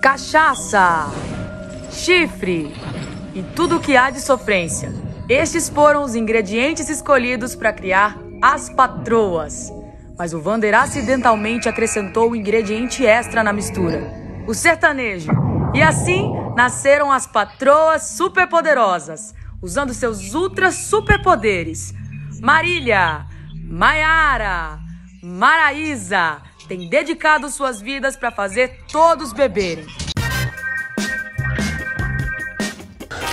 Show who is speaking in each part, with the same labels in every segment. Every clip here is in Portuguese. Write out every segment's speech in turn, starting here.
Speaker 1: cachaça, chifre e tudo o que há de sofrência. Estes foram os ingredientes escolhidos para criar as patroas. Mas o Vander acidentalmente acrescentou um ingrediente extra na mistura: o sertanejo. E assim nasceram as patroas superpoderosas, usando seus ultra superpoderes. Marília, Maiara, Maraísa, têm dedicado suas vidas para fazer todos beberem.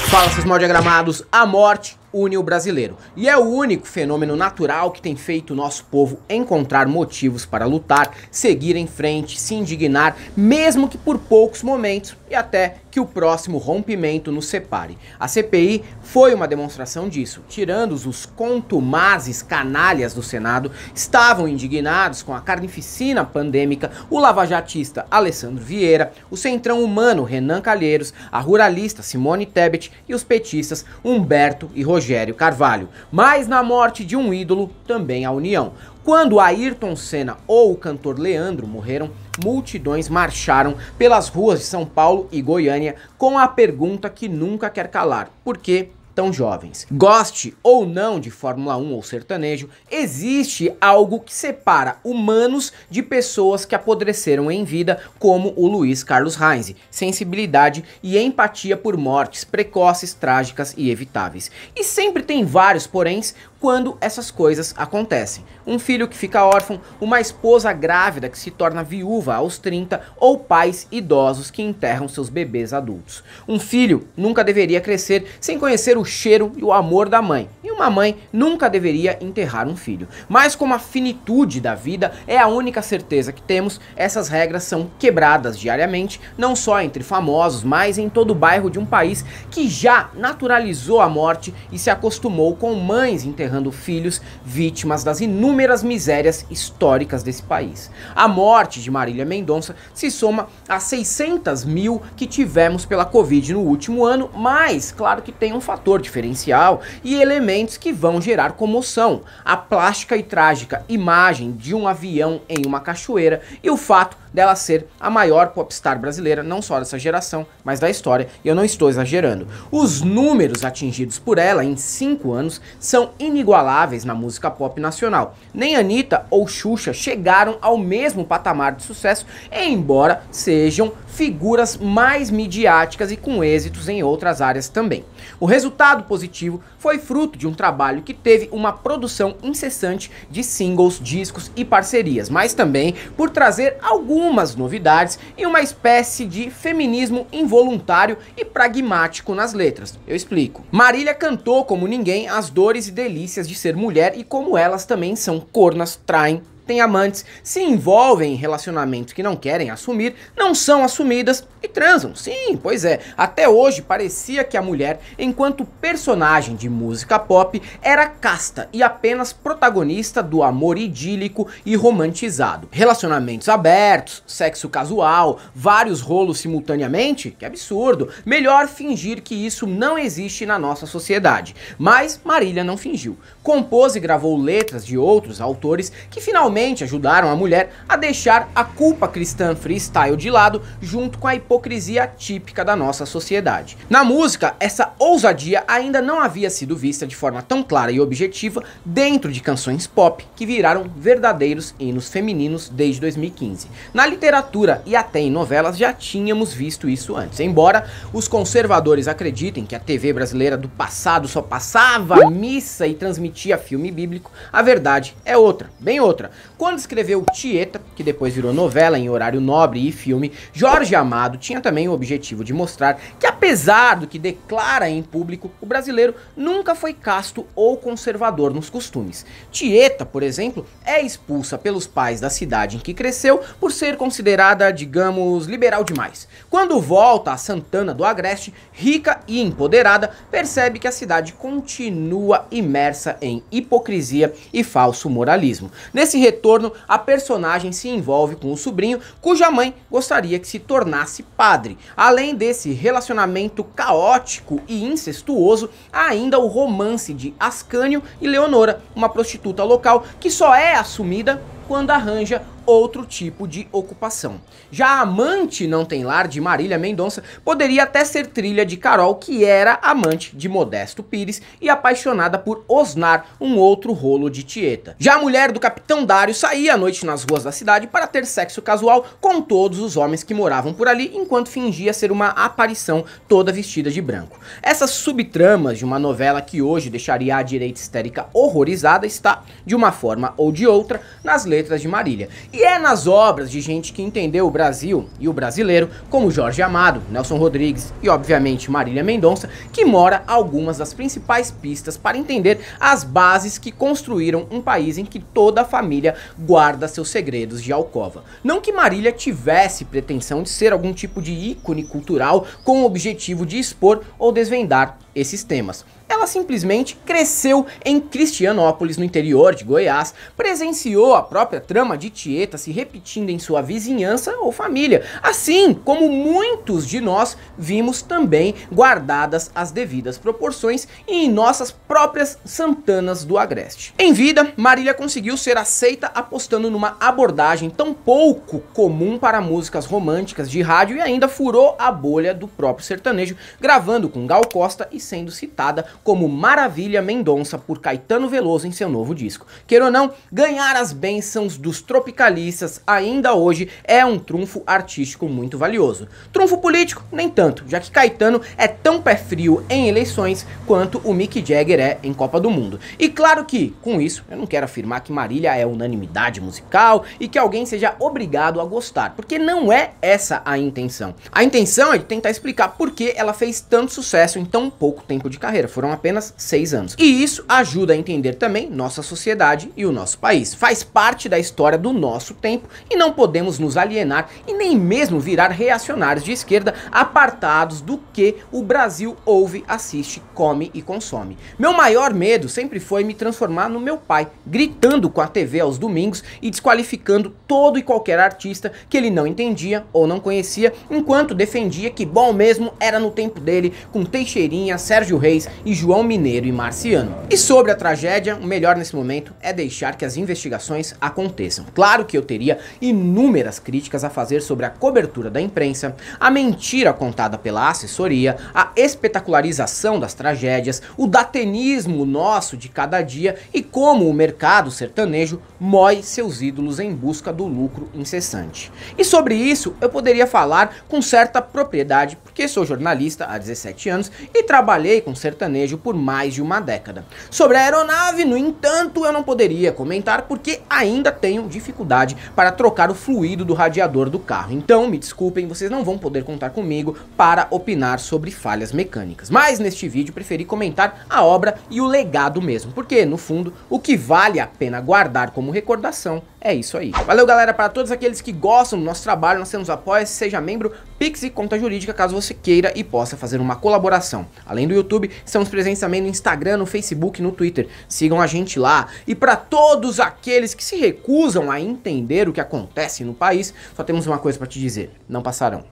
Speaker 1: Fala, seus mal diagramados, a morte une o brasileiro. E é o único fenômeno natural que tem feito o nosso povo encontrar motivos para lutar, seguir em frente, se indignar, mesmo que por poucos momentos e até que o próximo rompimento nos separe. A CPI foi uma demonstração disso. Tirando os contumazes canalhas do Senado estavam indignados com a carnificina pandêmica, o lavajatista Alessandro Vieira, o centrão humano Renan Calheiros, a ruralista Simone Tebet e os petistas Humberto e Rogério. Rogério Carvalho, mas na morte de um ídolo também a união. Quando Ayrton Senna ou o cantor Leandro morreram, multidões marcharam pelas ruas de São Paulo e Goiânia com a pergunta que nunca quer calar: por que tão jovens. Goste ou não de Fórmula 1 ou sertanejo, existe algo que separa humanos de pessoas que apodreceram em vida, como o Luiz Carlos Heinz, sensibilidade e empatia por mortes precoces, trágicas e evitáveis. E sempre tem vários poréns quando essas coisas acontecem. Um filho que fica órfão, uma esposa grávida que se torna viúva aos 30 ou pais idosos que enterram seus bebês adultos. Um filho nunca deveria crescer sem conhecer o o cheiro e o amor da mãe. E uma mãe nunca deveria enterrar um filho. Mas como a finitude da vida é a única certeza que temos, essas regras são quebradas diariamente, não só entre famosos, mas em todo o bairro de um país que já naturalizou a morte e se acostumou com mães enterrando filhos vítimas das inúmeras misérias históricas desse país. A morte de Marília Mendonça se soma a 600 mil que tivemos pela Covid no último ano, mas claro que tem um fator fator diferencial e elementos que vão gerar comoção. A plástica e trágica imagem de um avião em uma cachoeira e o fato dela ser a maior popstar brasileira, não só dessa geração, mas da história, e eu não estou exagerando. Os números atingidos por ela em 5 anos são inigualáveis na música pop nacional. Nem Anitta ou Xuxa chegaram ao mesmo patamar de sucesso, embora sejam figuras mais midiáticas e com êxitos em outras áreas também. O resultado resultado positivo foi fruto de um trabalho que teve uma produção incessante de singles, discos e parcerias, mas também por trazer algumas novidades e uma espécie de feminismo involuntário e pragmático nas letras. Eu explico. Marília cantou como ninguém as dores e delícias de ser mulher e como elas também são cornas, traem, têm amantes, se envolvem em relacionamentos que não querem assumir, não são assumidas e transam. Sim, pois é. Até hoje parecia que a mulher, enquanto personagem de música pop, era casta e apenas protagonista do amor idílico e romantizado. Relacionamentos abertos, sexo casual, vários rolos simultaneamente, que absurdo. Melhor fingir que isso não existe na nossa sociedade. Mas Marília não fingiu. Compôs e gravou letras de outros autores que finalmente finalmente ajudaram a mulher a deixar a culpa cristã freestyle de lado junto com a hipocrisia típica da nossa sociedade. Na música, essa ousadia ainda não havia sido vista de forma tão clara e objetiva dentro de canções pop que viraram verdadeiros hinos femininos desde 2015. Na literatura e até em novelas já tínhamos visto isso antes, embora os conservadores acreditem que a TV brasileira do passado só passava missa e transmitia filme bíblico, a verdade é outra, bem outra. Quando escreveu Tieta, que depois virou novela em horário nobre e filme, Jorge Amado tinha também o objetivo de mostrar que, apesar do que declara em público, o brasileiro nunca foi casto ou conservador nos costumes. Tieta, por exemplo, é expulsa pelos pais da cidade em que cresceu por ser considerada, digamos, liberal demais. Quando volta a Santana do Agreste, rica e empoderada, percebe que a cidade continua imersa em hipocrisia e falso moralismo. Nesse retorno, a personagem se envolve com o sobrinho, cuja mãe gostaria que se tornasse padre. Além desse relacionamento caótico e incestuoso, há ainda o romance de Ascânio e Leonora, uma prostituta local que só é assumida quando arranja outro tipo de ocupação. Já Amante Não Tem Lar, de Marília Mendonça, poderia até ser trilha de Carol, que era amante de Modesto Pires e apaixonada por Osnar, um outro rolo de Tieta. Já a mulher do Capitão Dário saía à noite nas ruas da cidade para ter sexo casual com todos os homens que moravam por ali, enquanto fingia ser uma aparição toda vestida de branco. Essas subtramas de uma novela que hoje deixaria a direita histérica horrorizada está, de uma forma ou de outra, nas Letras de Marília. E é nas obras de gente que entendeu o Brasil e o brasileiro, como Jorge Amado, Nelson Rodrigues e, obviamente, Marília Mendonça, que mora algumas das principais pistas para entender as bases que construíram um país em que toda a família guarda seus segredos de alcova. Não que Marília tivesse pretensão de ser algum tipo de ícone cultural com o objetivo de expor ou desvendar esses temas ela simplesmente cresceu em Cristianópolis, no interior de Goiás, presenciou a própria trama de Tieta se repetindo em sua vizinhança ou família, assim como muitos de nós vimos também guardadas as devidas proporções em nossas próprias Santanas do Agreste. Em vida, Marília conseguiu ser aceita apostando numa abordagem tão pouco comum para músicas românticas de rádio e ainda furou a bolha do próprio sertanejo, gravando com Gal Costa e sendo citada como Maravilha Mendonça por Caetano Veloso em seu novo disco. Queira ou não, ganhar as bênçãos dos tropicalistas ainda hoje é um trunfo artístico muito valioso. Trunfo político, nem tanto, já que Caetano é tão pé frio em eleições quanto o Mick Jagger é em Copa do Mundo. E claro que, com isso, eu não quero afirmar que Marília é unanimidade musical e que alguém seja obrigado a gostar, porque não é essa a intenção. A intenção é de tentar explicar por que ela fez tanto sucesso em tão pouco tempo de carreira. Foram apenas seis anos. E isso ajuda a entender também nossa sociedade e o nosso país. Faz parte da história do nosso tempo e não podemos nos alienar e nem mesmo virar reacionários de esquerda apartados do que o Brasil ouve, assiste, come e consome. Meu maior medo sempre foi me transformar no meu pai, gritando com a TV aos domingos e desqualificando todo e qualquer artista que ele não entendia ou não conhecia, enquanto defendia que bom mesmo era no tempo dele, com Teixeirinha, Sérgio Reis e João Mineiro e Marciano. E sobre a tragédia, o melhor nesse momento é deixar que as investigações aconteçam. Claro que eu teria inúmeras críticas a fazer sobre a cobertura da imprensa, a mentira contada pela assessoria, a espetacularização das tragédias, o datenismo nosso de cada dia e como o mercado sertanejo mói seus ídolos em busca do lucro incessante. E sobre isso eu poderia falar com certa propriedade, porque sou jornalista há 17 anos e trabalhei com sertanejo manejo por mais de uma década. Sobre a aeronave, no entanto, eu não poderia comentar porque ainda tenho dificuldade para trocar o fluido do radiador do carro. Então, me desculpem, vocês não vão poder contar comigo para opinar sobre falhas mecânicas. Mas neste vídeo preferi comentar a obra e o legado mesmo, porque no fundo, o que vale a pena guardar como recordação é isso aí. Valeu, galera. Para todos aqueles que gostam do nosso trabalho, nós temos apoia -se, seja membro, Pix e conta jurídica, caso você queira e possa fazer uma colaboração. Além do YouTube, estamos presentes também no Instagram, no Facebook, no Twitter. Sigam a gente lá. E para todos aqueles que se recusam a entender o que acontece no país, só temos uma coisa para te dizer: não passarão.